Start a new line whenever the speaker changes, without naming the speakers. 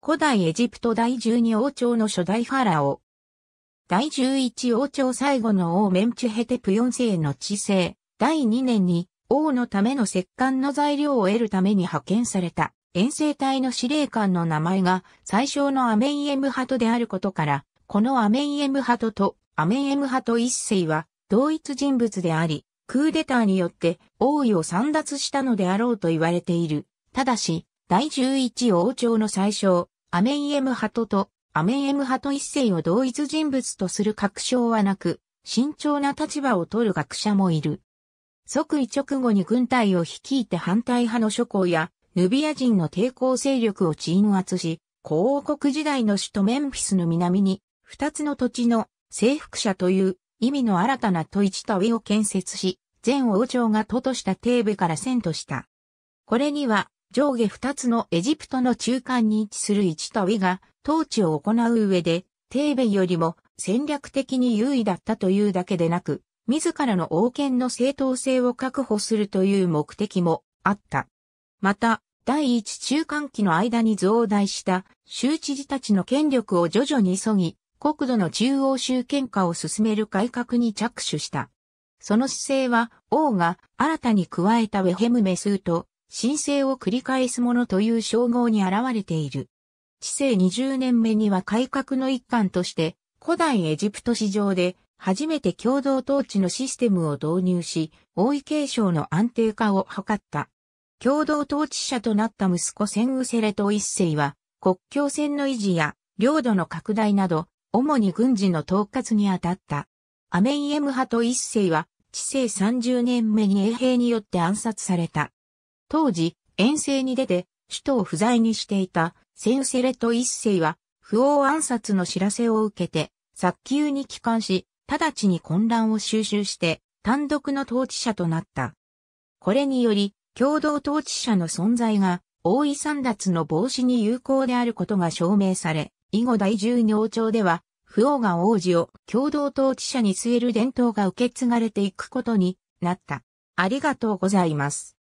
古代エジプト第12王朝の初代ファラオ。第11王朝最後の王メンチュヘテプ四世の治世、第2年に王のための石棺の材料を得るために派遣された遠征隊の司令官の名前が最小のアメンエムハトであることから、このアメンエムハトとアメンエムハト一世は同一人物であり、クーデターによって王位を散奪したのであろうと言われている。ただし、第11王朝の最初、アメンエムハトと、アメンエムハト一世を同一人物とする確証はなく、慎重な立場を取る学者もいる。即位直後に軍隊を率いて反対派の諸侯や、ヌビア人の抵抗勢力を鎮圧し、皇王国時代の首都メンフィスの南に、二つの土地の征服者という意味の新たな都市と上を建設し、全王朝が都としたテ部から遷都した。これには上下二つのエジプトの中間に位置する一とウィが統治を行う上で、テーベよりも戦略的に優位だったというだけでなく、自らの王権の正当性を確保するという目的もあった。また、第一中間期の間に増大した州知事たちの権力を徐々に削ぎ、国土の中央集権化を進める改革に着手した。その姿勢は、王が新たに加えたウェヘムメスーと申請を繰り返すものという称号に現れている。治世20年目には改革の一環として、古代エジプト史上で初めて共同統治のシステムを導入し、王位継承の安定化を図った。共同統治者となった息子センウセレト一世は、国境線の維持や領土の拡大など、主に軍事の統括に当たった。アメイエム派と一世は、治世30年目に衛兵によって暗殺された。当時、遠征に出て、首都を不在にしていた、センセレト一世は、不王暗殺の知らせを受けて、早急に帰還し、直ちに混乱を収集して、単独の統治者となった。これにより、共同統治者の存在が、王位三奪の防止に有効であることが証明され、以後第十二王朝では、不王が王子を共同統治者に据える伝統が受け継がれていくことになった。ありがとうございます。